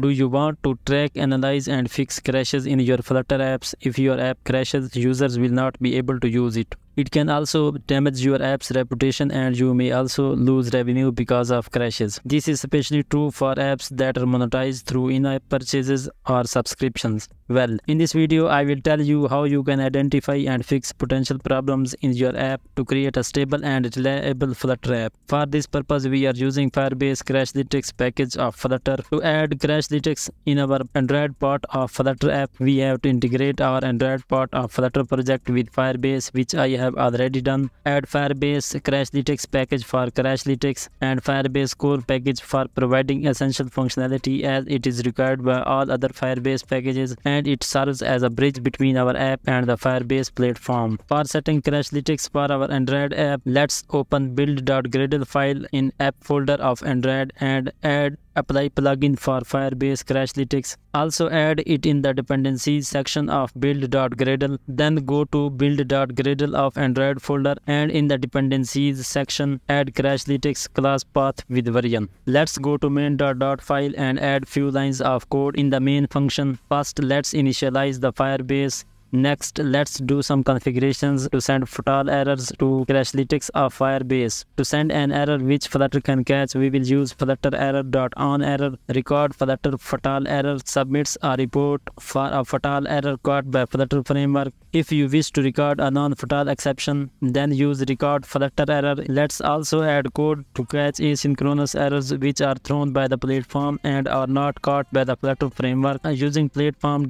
Do you want to track, analyze and fix crashes in your Flutter apps? If your app crashes, users will not be able to use it. It can also damage your app's reputation and you may also lose revenue because of crashes. This is especially true for apps that are monetized through in-app purchases or subscriptions. Well, in this video I will tell you how you can identify and fix potential problems in your app to create a stable and reliable Flutter app. For this purpose we are using Firebase Crash package of Flutter. To add Crash in our Android part of Flutter app, we have to integrate our Android part of Flutter project with Firebase which I have already done. Add Firebase Crashlytics package for Crashlytics and Firebase Core package for providing essential functionality as it is required by all other Firebase packages and it serves as a bridge between our app and the Firebase platform. For setting Crashlytics for our Android app, let's open build.gradle file in app folder of Android and add apply plugin for Firebase Crashlytics. Also add it in the dependencies section of build.gradle. Then go to build.gradle of Android folder and in the dependencies section add Crashlytics class path with version. Let's go to main.file file and add few lines of code in the main function. First let's initialize the Firebase Next, let's do some configurations to send fatal errors to Crashlytics or Firebase. To send an error which Flutter can catch, we will use flutter record flutter fatal error submits a report for a fatal error caught by Flutter framework. If you wish to record a non-fatal exception, then use record flutter error. Let's also add code to catch asynchronous errors which are thrown by the platform and are not caught by the Flutter framework using platform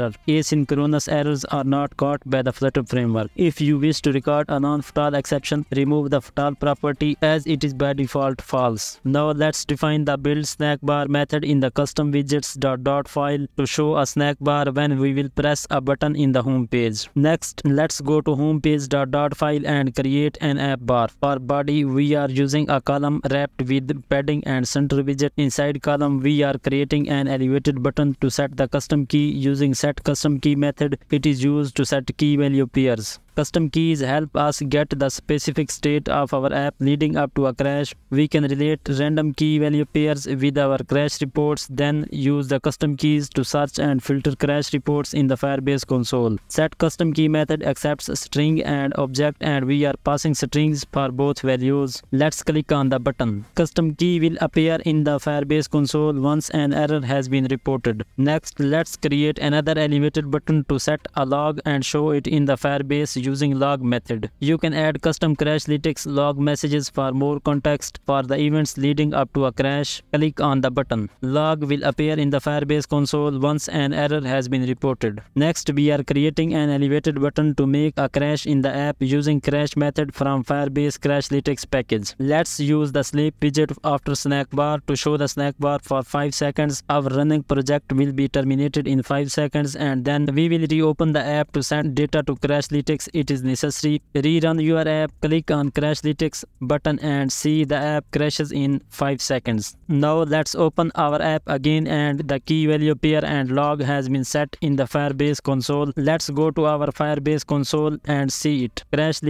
error. Asynchronous errors are not caught by the Flutter framework. If you wish to record a non-fatal exception, remove the fatal property as it is by default false. Now let's define the build snack bar method in the custom widgets dot dot file to show a snack bar when we will press a button in the home page. Next, let's go to home page dot dot file and create an app bar. For body, we are using a column wrapped with padding and center widget. Inside column, we are creating an elevated button to set the custom key using set custom key method. It is used to set key value pairs. Custom keys help us get the specific state of our app leading up to a crash. We can relate random key value pairs with our crash reports, then use the custom keys to search and filter crash reports in the Firebase console. Set custom key method accepts string and object and we are passing strings for both values. Let's click on the button. Custom key will appear in the Firebase console once an error has been reported. Next, let's create another animated button to set a log and show it in the Firebase using log method. You can add custom crashlytics log messages for more context for the events leading up to a crash. Click on the button. Log will appear in the Firebase console once an error has been reported. Next, we are creating an elevated button to make a crash in the app using crash method from Firebase Crashlytics package. Let's use the sleep widget after snack bar to show the snack bar for 5 seconds. Our running project will be terminated in 5 seconds and then we will reopen the app to send data to Crashlytics it is necessary, rerun your app, click on crash detects button and see the app crashes in 5 seconds. Now let's open our app again and the key value pair and log has been set in the Firebase console. Let's go to our Firebase console and see it. Crash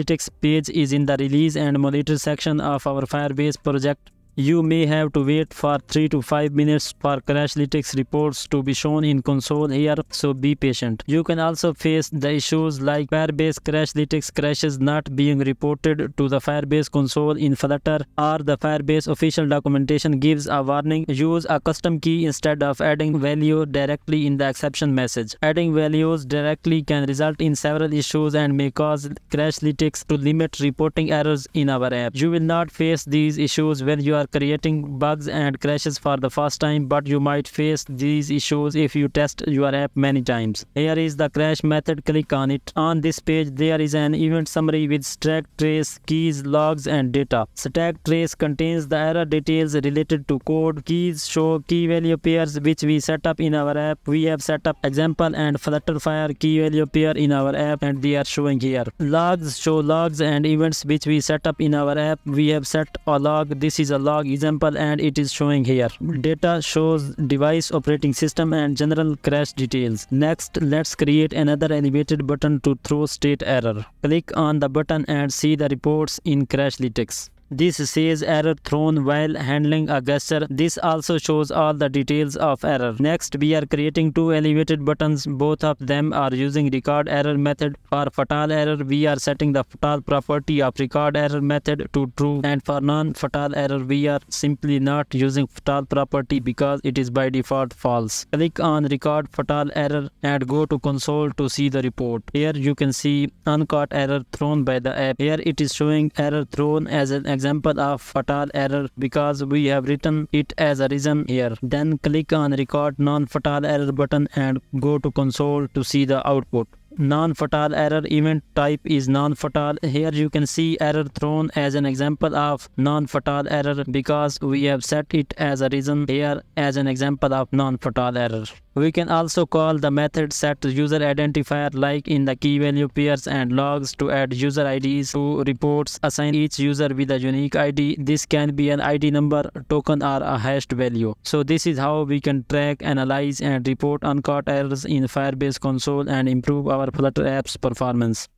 page is in the release and monitor section of our Firebase project you may have to wait for 3 to 5 minutes for Crashlytics reports to be shown in console here, so be patient. You can also face the issues like Firebase Crashlytics crashes not being reported to the Firebase console in Flutter or the Firebase official documentation gives a warning. Use a custom key instead of adding value directly in the exception message. Adding values directly can result in several issues and may cause Crashlytics to limit reporting errors in our app. You will not face these issues when you are are creating bugs and crashes for the first time, but you might face these issues if you test your app many times. Here is the crash method, click on it. On this page, there is an event summary with stack trace, keys, logs, and data. Stack trace contains the error details related to code, keys show key value pairs which we set up in our app. We have set up example and Flutterfire key value pair in our app and they are showing here. Logs show logs and events which we set up in our app. We have set a log. This is a log log example and it is showing here. Data shows device operating system and general crash details. Next, let's create another animated button to throw state error. Click on the button and see the reports in Crashlytics. This says error thrown while handling a gesture. This also shows all the details of error. Next, we are creating two elevated buttons. Both of them are using record error method. For fatal error, we are setting the fatal property of record error method to true. And for non-fatal error, we are simply not using fatal property because it is by default false. Click on record fatal error and go to console to see the report. Here you can see uncaught error thrown by the app. Here it is showing error thrown as an example of fatal error because we have written it as a reason here. Then click on record non-fatal error button and go to console to see the output non-fatal error event type is non-fatal here you can see error thrown as an example of non-fatal error because we have set it as a reason here as an example of non-fatal error we can also call the method set user identifier like in the key value pairs and logs to add user IDs to reports. Assign each user with a unique ID. This can be an ID number, token or a hashed value. So this is how we can track, analyze and report uncaught errors in Firebase console and improve our powerful apps performance.